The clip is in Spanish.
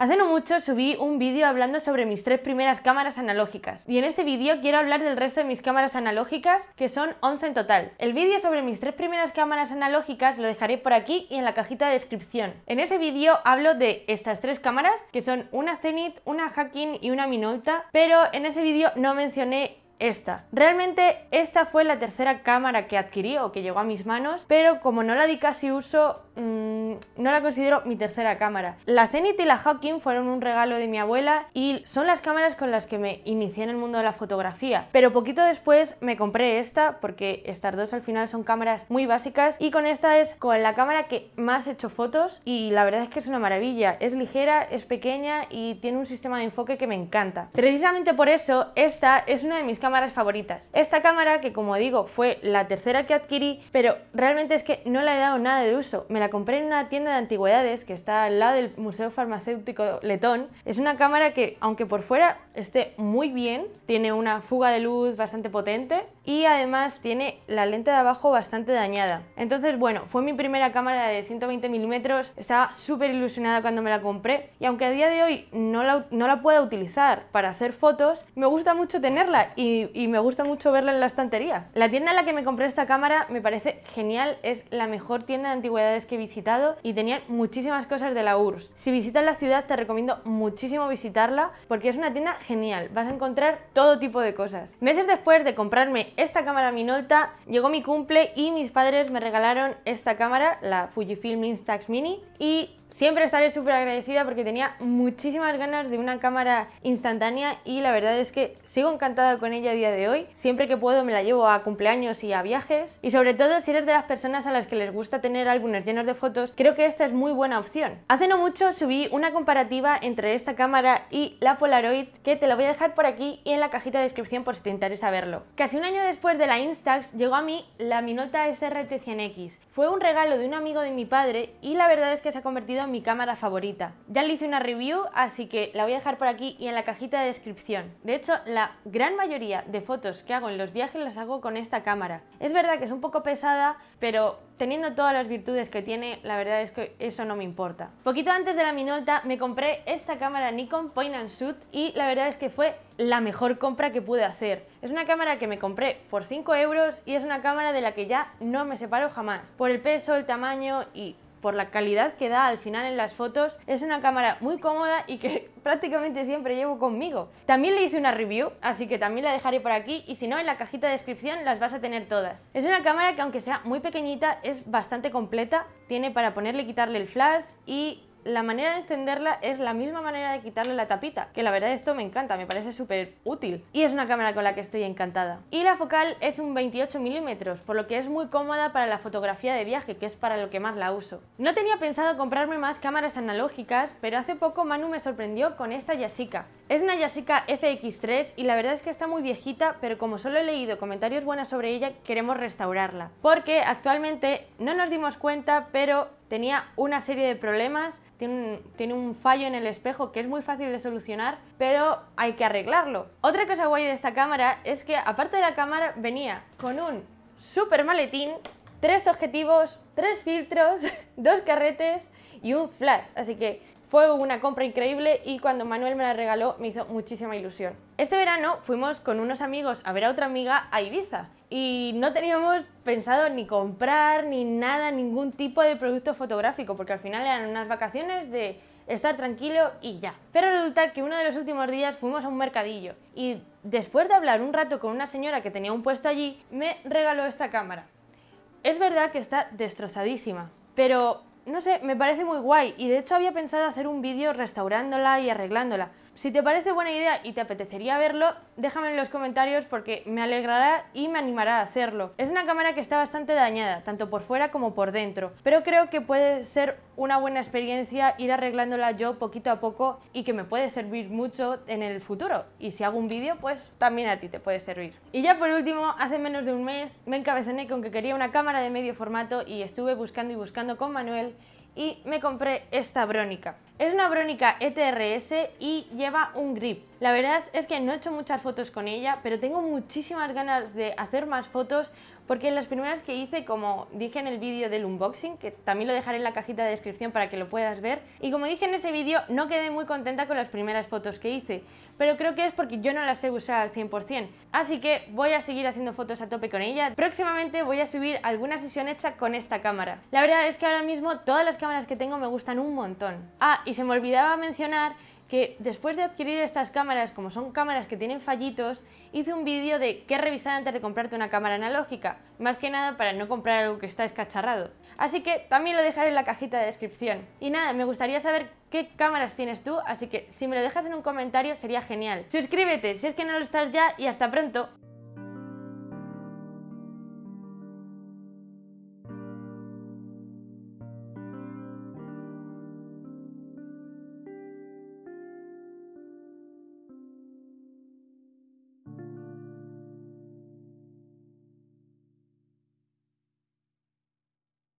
Hace no mucho subí un vídeo hablando sobre mis tres primeras cámaras analógicas y en este vídeo quiero hablar del resto de mis cámaras analógicas que son 11 en total. El vídeo sobre mis tres primeras cámaras analógicas lo dejaré por aquí y en la cajita de descripción. En ese vídeo hablo de estas tres cámaras que son una Zenith, una Hacking y una Minolta pero en ese vídeo no mencioné esta. Realmente esta fue la tercera cámara que adquirí o que llegó a mis manos, pero como no la di casi uso, mm, no la considero mi tercera cámara. La Zenith y la Hawking fueron un regalo de mi abuela y son las cámaras con las que me inicié en el mundo de la fotografía, pero poquito después me compré esta porque estas dos al final son cámaras muy básicas y con esta es con la cámara que más he hecho fotos y la verdad es que es una maravilla, es ligera, es pequeña y tiene un sistema de enfoque que me encanta. Precisamente por eso esta es una de mis cámaras cámaras favoritas. Esta cámara, que como digo, fue la tercera que adquirí, pero realmente es que no la he dado nada de uso. Me la compré en una tienda de antigüedades que está al lado del Museo Farmacéutico Letón. Es una cámara que, aunque por fuera esté muy bien, tiene una fuga de luz bastante potente, y además tiene la lente de abajo bastante dañada. Entonces, bueno, fue mi primera cámara de 120 milímetros, estaba súper ilusionada cuando me la compré y aunque a día de hoy no la, pueda utilizar para hacer fotos, me gusta mucho tenerla y, y me gusta mucho verla en la estantería. La tienda en la que me compré esta cámara me parece genial, es la mejor tienda de antigüedades que he visitado y tenían muchísimas cosas de la URSS. Si visitas la ciudad te recomiendo muchísimo visitarla porque es una tienda genial, vas a encontrar todo tipo de cosas. Meses después de comprarme esta cámara Minolta, llegó mi cumple y mis padres me regalaron esta cámara, la Fujifilm Instax Mini y Siempre estaré súper agradecida porque tenía muchísimas ganas de una cámara instantánea y la verdad es que sigo encantada con ella a día de hoy. Siempre que puedo me la llevo a cumpleaños y a viajes. Y sobre todo si eres de las personas a las que les gusta tener álbumes llenos de fotos, creo que esta es muy buena opción. Hace no mucho subí una comparativa entre esta cámara y la Polaroid que te la voy a dejar por aquí y en la cajita de descripción por si te interesa verlo. Casi un año después de la Instax llegó a mí la Minota SRT100X. Fue un regalo de un amigo de mi padre y la verdad es que se ha convertido mi cámara favorita. Ya le hice una review, así que la voy a dejar por aquí y en la cajita de descripción. De hecho, la gran mayoría de fotos que hago en los viajes las hago con esta cámara. Es verdad que es un poco pesada, pero teniendo todas las virtudes que tiene, la verdad es que eso no me importa. Poquito antes de la minolta me compré esta cámara Nikon Point and Shoot y la verdad es que fue la mejor compra que pude hacer. Es una cámara que me compré por 5 euros y es una cámara de la que ya no me separo jamás. Por el peso, el tamaño y por la calidad que da al final en las fotos. Es una cámara muy cómoda y que prácticamente siempre llevo conmigo. También le hice una review, así que también la dejaré por aquí y si no, en la cajita de descripción las vas a tener todas. Es una cámara que aunque sea muy pequeñita, es bastante completa. Tiene para ponerle y quitarle el flash y la manera de encenderla es la misma manera de quitarle la tapita, que la verdad esto me encanta, me parece súper útil. Y es una cámara con la que estoy encantada. Y la focal es un 28 milímetros, por lo que es muy cómoda para la fotografía de viaje, que es para lo que más la uso. No tenía pensado comprarme más cámaras analógicas, pero hace poco Manu me sorprendió con esta Yashica. Es una Yashica FX3 y la verdad es que está muy viejita, pero como solo he leído comentarios buenos sobre ella, queremos restaurarla. Porque actualmente no nos dimos cuenta, pero tenía una serie de problemas, tiene un, fallo en el espejo que es muy fácil de solucionar, pero hay que arreglarlo. Otra cosa guay de esta cámara es que aparte de la cámara venía con un super maletín, tres objetivos, tres filtros, dos carretes y un flash, así que fue una compra increíble y cuando Manuel me la regaló me hizo muchísima ilusión. Este verano fuimos con unos amigos a ver a otra amiga a Ibiza y no teníamos pensado ni comprar ni nada, ningún tipo de producto fotográfico, porque al final eran unas vacaciones de estar tranquilo y ya. Pero resulta que uno de los últimos días fuimos a un mercadillo y después de hablar un rato con una señora que tenía un puesto allí, me regaló esta cámara. Es verdad que está destrozadísima, pero no sé, me parece muy guay y de hecho había pensado hacer un vídeo restaurándola y arreglándola, si te parece buena idea y te apetecería verlo, déjame en los comentarios porque me alegrará y me animará a hacerlo. Es una cámara que está bastante dañada, tanto por fuera como por dentro, pero creo que puede ser una buena experiencia ir arreglándola yo poquito a poco y que me puede servir mucho en el futuro. Y si hago un vídeo, pues también a ti te puede servir. Y ya por último, hace menos de un mes me encabecené con que quería una cámara de medio formato y estuve buscando y buscando con Manuel y me compré esta brónica. Es una brónica ETRS y lleva un grip. La verdad es que no he hecho muchas fotos con ella, pero tengo muchísimas ganas de hacer más fotos porque en las primeras que hice, como dije en el vídeo del unboxing, que también lo dejaré en la cajita de descripción para que lo puedas ver, y como dije en ese vídeo, no quedé muy contenta con las primeras fotos que hice, pero creo que es porque yo no las he usado al 100%. Así que voy a seguir haciendo fotos a tope con ella. Próximamente voy a subir alguna sesión hecha con esta cámara. La verdad es que ahora mismo todas las cámaras que tengo me gustan un montón. Ah, y se me olvidaba mencionar que después de adquirir estas cámaras, como son cámaras que tienen fallitos, hice un vídeo de qué revisar antes de comprarte una cámara analógica, más que nada para no comprar algo que está escacharrado. Así que también lo dejaré en la cajita de descripción. Y nada, me gustaría saber qué cámaras tienes tú, así que si me lo dejas en un comentario sería genial. Suscríbete si es que no lo estás ya y hasta pronto.